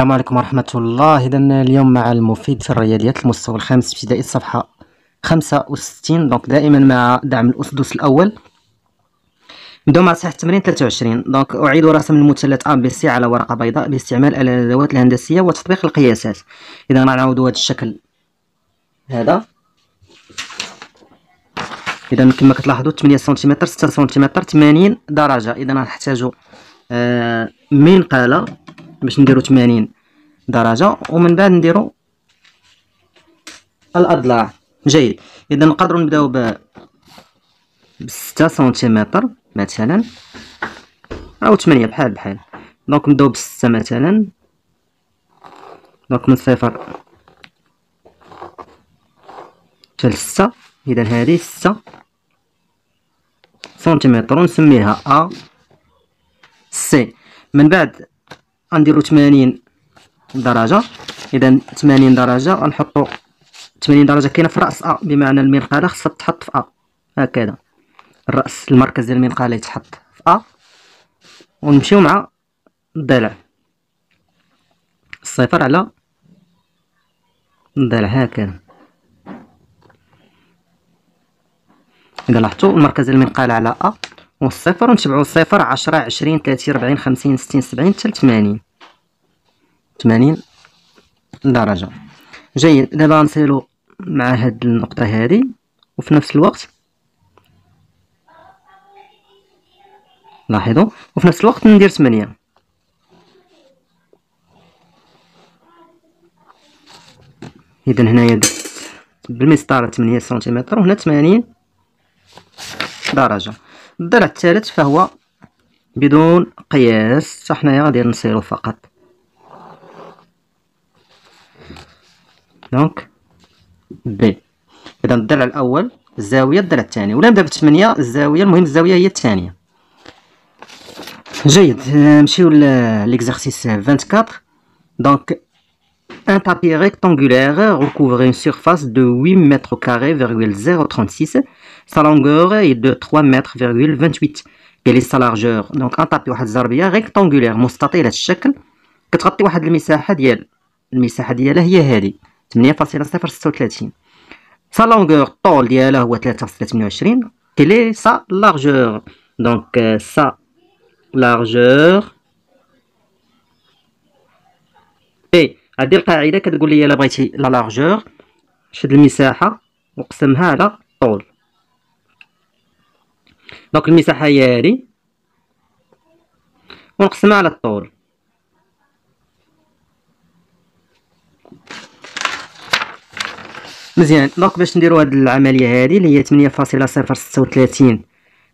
السلام عليكم ورحمة الله إذا اليوم مع المفيد في الرياضيات المستوى الخامس ابتدائي الصفحة خمسة وستين دونك دائما مع دعم الأسدس الأول نبداو مع صحيح التمرين تلاتة وعشرين دونك أعيد رسم المثلث أ بي سي على ورقة بيضاء باستعمال الأدوات الهندسية وتطبيق القياسات إذا غنعاودو هذا الشكل هذا إذا كما كتلاحظو تمنية سنتيمتر ستة سنتيمتر تمانين درجة إذا غنحتاجو آه قالة باش نديرو 80 درجه ومن بعد نديرو الاضلاع جيد اذا نقدروا نبداو ب 6 سنتيمتر مثلا او 8 بحال بحال دونك نبداو ب 6 مثلا دونك من صفر حتى 6 اذا هذه 6 سنتيمتر ونسميها ا سي من بعد غنديرو 80 درجه اذا 80 درجه غنحطو 80 درجه كاينه في راس ا بمعنى المنقاله خصها تحط في ا هكذا الراس المركز ديال المنقاله يتحط في ا ونمشيو مع الضلع الصفر على الضلع هكذا اذا لاحظتوا المركز ديال المنقاله على ا والصفر ونتبعو الصفر عشرة عشرين تلاتين ربعين خمسين ستين سبعين حتى لتمانين تمانين درجة جيد دابا غنسيرو مع هاد النقطة هادي وفي نفس الوقت لاحظوا وفي نفس الوقت ندير ثمانية اذا هنايا بالمسطرة ثمانية سنتيمتر وهنا ثمانين درجة الضلع الثالث فهو بدون قياس حنايا غادي نصيرو فقط دونك بي اذا الضلع الاول الزاويه الضلع الثاني ولا نبدا بالثمانية الزاويه المهم الزاويه هي الثانيه جيد نمشيو ليكزارسيس 24 دونك Un papier rectangulaire recouvre une surface de 8 m 036 Sa longueur est de 3 mètres, 28 قالي سا لارجور دونك انطابي واحد الزربيه ريكتونغولير مستطيله الشكل كتغطي واحد المساحه ديال المساحه ديالها هي هذه 8.036 سا لونغور الطول ديالها هو 3.28 كيلي سا لارجور دونك سا لارجور بي هذه القاعده كتقول لي الا بغيتي لا لارجور شد المساحه وقسمها على طول دونك المساحه هي هادي ونقسمها على الطول مزيان دونك باش نديرو هاد العمليه هادي اللي هي تمنية فاصله صفر سته وتلاتين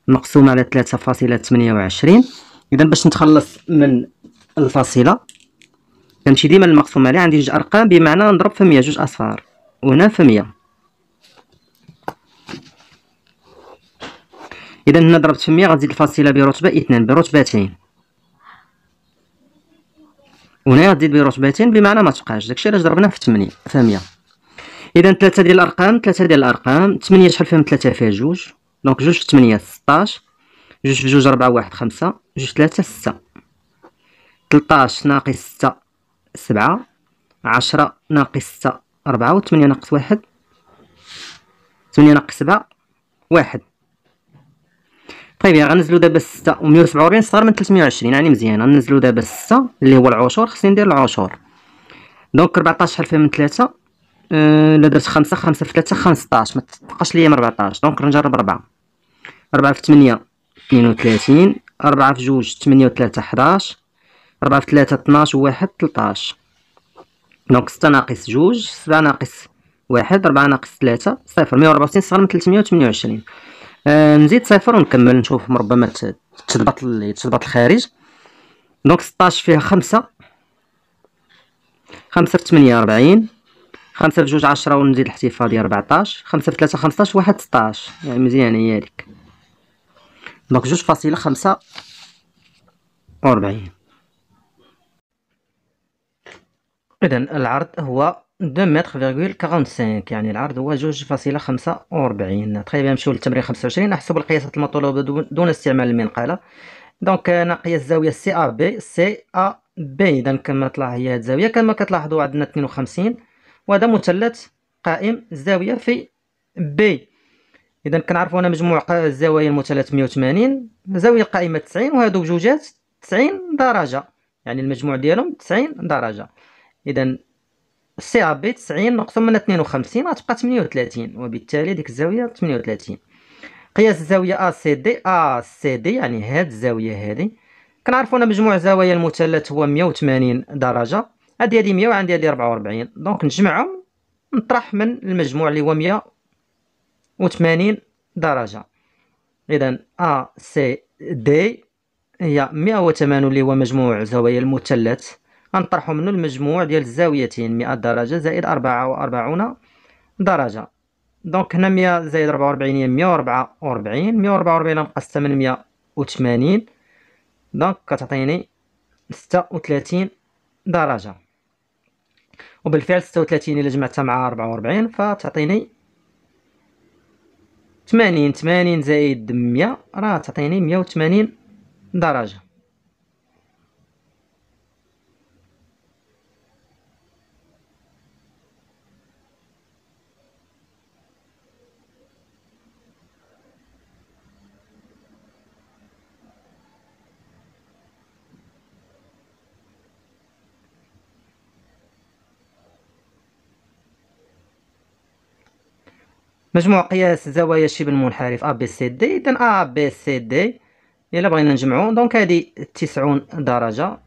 مقسومه على فاصلة تمنية وعشرين اذا باش نتخلص من الفاصله كنمشي ديما المقسوم عليه عندي جوج ارقام بمعنى نضرب في مية جوج اصفار وهنا في مية اذا هنا ضربت في 100 غنزيد الفاصله برتبه 2 برتبتين هنا غنزيد برتبتين بمعنى ما تبقاش داكشي علاش ضربناه في 8 في 100 اذا 3 ديال الارقام 3 ديال الارقام 8 شحال فيهم 3 فيها جوج دونك جوج في 8 16 جوج في جوج 4 1 5 جوج 3 6 13 ناقص 6 7 10 ناقص 6 4 و 8 ناقص 1 8 ناقص 7 1 طيب يعني غنزلو دابا 6 و147 صغر من 320 يعني مزيان غنزلو دابا 6 اللي هو العشور خصني ندير العشور دونك 14 شحال من 3 الا آه، درت 5 5 في 3 15 ما تبقاش ليا من 14 دونك نجرب 4 4 في 8 32 4 في 2 8 و 3 11 4 في 3 12 و 1 13 دونك 6 ناقص 2 7 ناقص 1 4 ناقص 3 0 154 صغر من 328 آه، نزيد صفر ونكمل نشوف ربما ما تشبط الخارج دونك 16 فيها 5 5 في 8 40 5 في 2 10 ونزيد الاحتفاظي 14 5 في 3 15 1 16 يعني مزيان هي هذيك دونك 2.5 40 اذا العرض هو 2.45 متر يعني العرض هو جوج فاصلة خمسة وربعين تقريبا نمشيو للتمرين خمسة وعشرين نحسب القياسات المطلوبة دون استعمال المنقالة دونك نقيس euh, زاوية سي ا بي سي ا بي إذا كما طلع هي هاد الزاوية كما كتلاحظوا عندنا اثنين وخمسين وهذا مثلث قائم الزاوية في بي إذا كنعرفوا أنا مجموع الزوايا المثلث 180 زاوية قائمة 90 وهادو بجوجات 90 درجة يعني المجموع ديالهم 90 درجة إذا سي ا بي 90 نقصوا من 52 غتبقى 38 وبالتالي ديك الزاويه 38 قياس الزاويه ا سي دي ا سي دي يعني هاد الزاويه هادي كنعرفوا ان مجموع زوايا المثلث هو 180 درجه هادي هادي 100 وعندي هادي 44 دونك نجمعهم نطرح من المجموع اللي هو 180 درجه اذا ا سي دي هي 180 اللي هو مجموع زوايا المثلث غنطرحو منو المجموع ديال الزاويتين 100 درجة زائد 44 درجة دونك هنا 100 زائد 44 هي 144 144 ناقص 880 دونك كتعطيني 36 درجة وبالفعل 36 الا جمعتها مع 44 فتعطيني 80 80 زائد 100 راه تعطيني 180 درجة مجموع قياس زوايا الشبه المنحرف أ بي سي دي اذا أ بي سي دي إلا بغينا نجمعو دونك هادي 90 درجة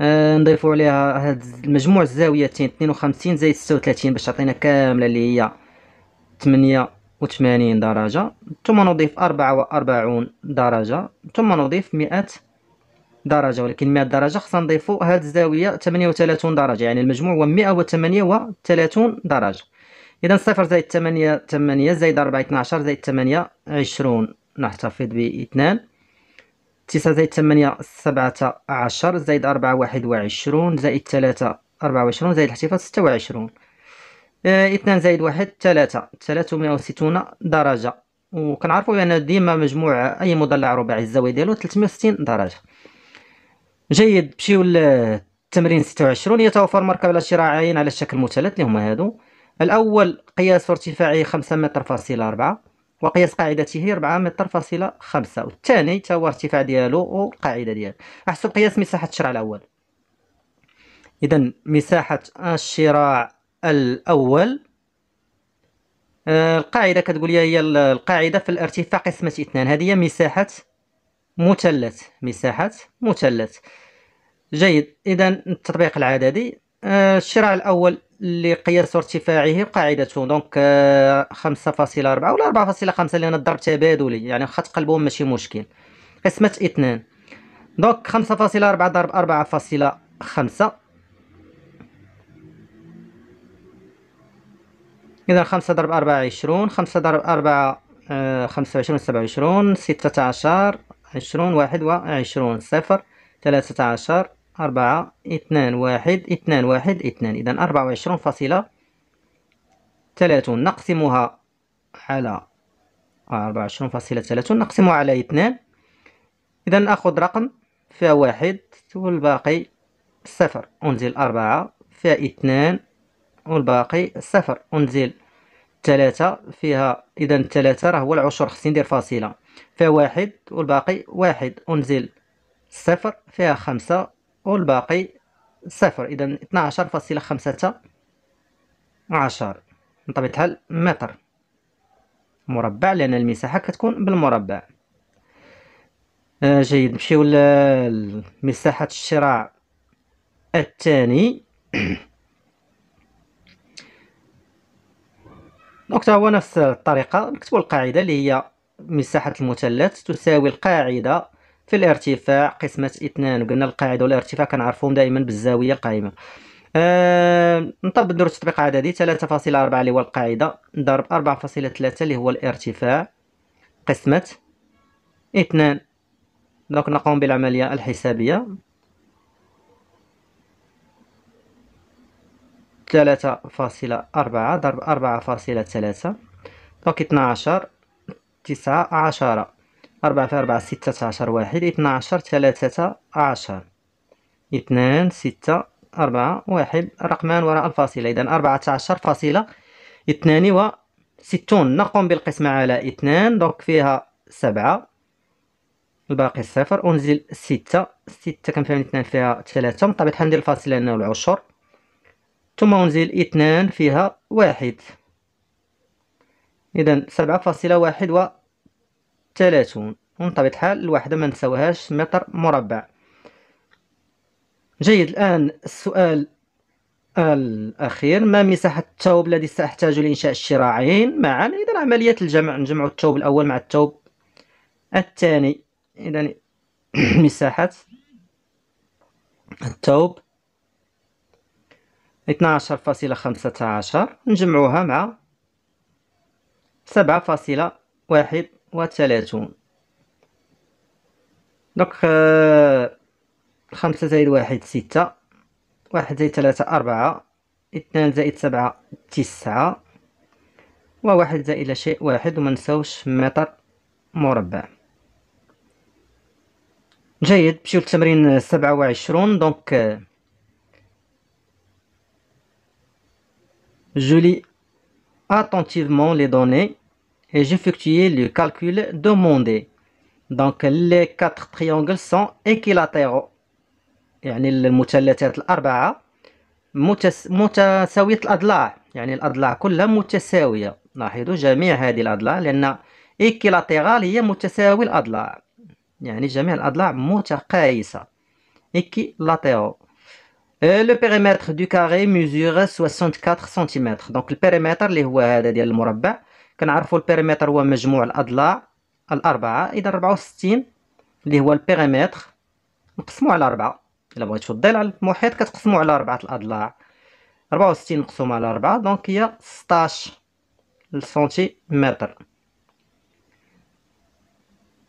آه نضيفو عليها هاد مجموع الزاويتين 52 زائد 36 باش تعطينا كاملة اللي هي 88 درجة ثم نضيف 44 درجة ثم نضيف 100 درجة ولكن 100 درجة خصنا نضيفو هاد الزاوية 38 درجة يعني المجموع هو 138 درجة اذا صفر زائد ثمانية ثمانية زائد أربعة اثناشر زائد ثمانية عشرون نحتفظ باثنان تسعة زائد ثمانية سبعة عشر زائد أربعة واحد وعشرون زائد تلاتة أربعة وعشرون زائد الاحتفاظ ستة وعشرون آه، اثنان زائد واحد تلاتة ثلاثة ثلاثمائة وستون درجة وكنعرفو بأن يعني ديما مجموع أي مضلع رباعي الزاوية ديالو وستين درجة جيد مشيو لتمرين ستة وعشرون يتوفر مركب على شراعين على شكل مثلث اللي هما هادو الأول قياس ارتفاعه خمسة متر فاصلة ربعة وقياس قاعدته ربعة متر فاصلة خمسة والثاني تا هو ارتفاع ديالو والقاعدة ديالو أحسب قياس مساحة الشراع الأول إذا مساحة الشراع الأول آه، القاعدة كتقول لي هي القاعدة في الارتفاع قسمة اثنان هذه هي مساحة مثلث مساحة مثلث جيد إذا التطبيق العددي آه، الشراع الاول لقياس ارتفاعه قاعدته دونك 5.4 ولا 4.5 لان الضرب تبادلي يعني واخا تقلبهم ماشي مشكل قسمة اثنان دونك 5.4 ضرب 4.5 إذا خمسة ضرب أربعة عشرون خمسة ضرب أربعة آه، خمسة وعشرون سبعة وعشرون ستة عشر عشرون واحد وعشرون صفر ثلاثة عشر أربعة اثنان واحد اثنان واحد اثنان إذا أربعة وعشرون فاصلة ثلاثون نقسمها على أربعة وعشرون فاصلة ثلاثون نقسمها على اثنان إذا نأخذ رقم فيها واحد والباقي صفر أنزل أربعة فيها اثنان والباقي صفر أنزل ثلاثة فيها إذا ثلاثة راه هو العشر خصني ندير فاصلة فيها واحد والباقي واحد أنزل صفر فيها خمسة والباقي صفر إذا اثناعشر فاصلة خمسة عشر بطبيعة الحال متر مربع لأن المساحة كتكون بالمربع آه جيد نمشيو لمساحة الشراع الثاني دونك هو نفس الطريقة نكتبو القاعدة اللي هي مساحة المثلث تساوي القاعدة في الارتفاع قسمة اثنان وقلنا القاعدة والارتفاع كنعرفوهم دائما بالزاوية القائمة آه نطبق دور التطبيق عددي 3.4 اللي هو القاعدة ضرب 4.3 اللي هو الارتفاع قسمة اثنان دونك نقوم بالعملية الحسابية ثلاثة فاصلة أربعة ضرب أربعة فاصلة ثلاثة دونك اثنا عشر تسعة عشرة أربعة في أربعة ستة عشر واحد اثنا عشر ثلاثة عشر اثنان ستة أربعة واحد رقمان وراء الفاصلة إذا أربعة عشر فاصلة اثنان وستون نقوم بالقسمة على اثنان دونك فيها سبعة الباقي صفر أنزل ستة ستة فيها اثنان فيها ثلاثة بطبيعة الحال ندير الفاصلة لأنه العشر ثم أنزل اثنان فيها واحد إذا سبعة فاصلة واحد و 30 ومن الحال الواحدة ما نساوهاش متر مربع جيد الآن السؤال الأخير ما مساحة الثوب الذي سأحتاج لإنشاء الشراعين معا إذا عملية الجمع نجمع الثوب الأول مع الثوب الثاني إذا مساحة الثوب 12.15 نجمعوها مع 7.1 وثلاثون دونك آه، خمسة زائد واحد ستة واحد زائد ثلاثة أربعة اثنان زائد سبعة تسعة وواحد زائد شيء واحد وما نساوش متر مربع جيد نمشيو للتمرين سبعة وعشرون دونك آه، جولي attentivement les données et le calcul demandé. Donc les quatre triangles sont équilatéraux. يعني المثلثات الأربعة متس... متساوية الأضلاع يعني الأضلاع كلها متساوية لاحظوا جميع هذه هي متساوي يعني جميع Le périmètre du carré mesure 64 cm donc le périmètre اللي هو هذا ديال المربع كنعرفوا البيريمتر هو مجموع الاضلاع الاربعه اذا 64 اللي هو البيريمتر نقسموا على 4 الا بغيتوا الضلع المحيط كتقسموا على 4 الاضلاع 64 مقسومه على 4 دونك هي 16 سنتيمتر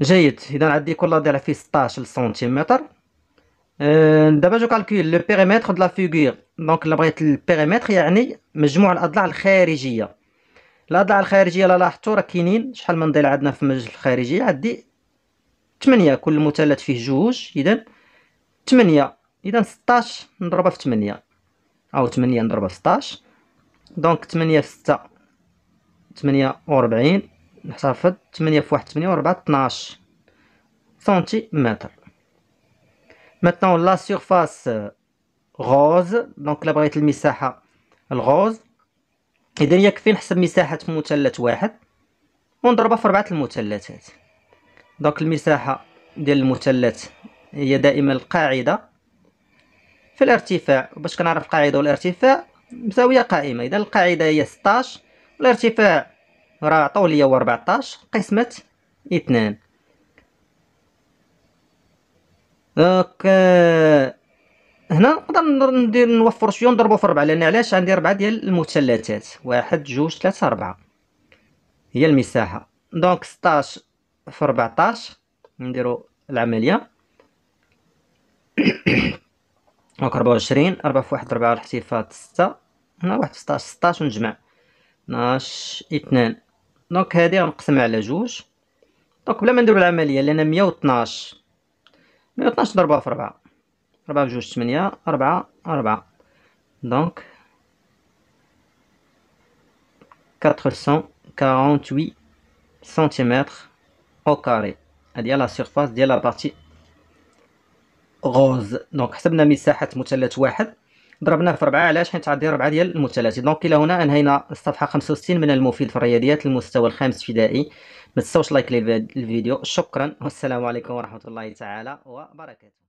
جيد اذا عندي كل ضلع فيه 16 سنتيمتر أه، دابا جو كالكول لو بيريمتر دو لا فيغور دونك الا بغيت البيريمتر يعني مجموع الاضلاع الخارجيه الاضلاع الخارجيه لا لاحظتوا راه كاينين شحال من ضلع عندنا في المجلس الخارجي عندي 8 كل مثلث فيه جوج اذا 8 اذا 16 نضربها في 8 او 8 نضربها في 16 دونك 8 في 6 48 نحتفظ 8 في 1 8 و4 12 سنتيمتر maintenant لا سيرفاس غوز دونك الا بغيت المساحه الغوز اذا يكفي نحسب مساحه مثلث واحد ونضربها في اربعه المثلثات دونك المساحه ديال المثلث هي دائما القاعده في الارتفاع باش كنعرف القاعده والارتفاع مساويه قائمه اذا القاعده هي 16 والارتفاع راه عطاو ليا 14 قسمه 2 دونك هنا نقدر ندير نوفر شويه نضربو في ربعه لان علاش عندي ربعه ديال المثلثات واحد جوج ثلاثة أربعة هي المساحه دونك 16 في 14 نديرو العمليه دونك 24 4 في 1 4 الاحتفاظ 6 هنا واحد 16 16 ونجمع 12 2 دونك هذه غنقسمها على جوج دونك بلا ما نديرو العمليه لان 112 112 ضربها في 4 ربعة بجوج تمنية ربعة ربعة دونك quatre كارونتوي سنتيمتر أو كاري هادي لا سيرفاس ديال لابارتي غوز دونك حسبنا مساحة مثلث واحد ضربناه في ربعة علاش حيت عندي ربعة ديال المثلث دونك الى هنا انهينا الصفحة خمسة وستين من المفيد في الرياضيات المستوى الخامس ابتدائي متنساوش لايك للفيديو شكرا والسلام عليكم ورحمة الله تعالى وبركاته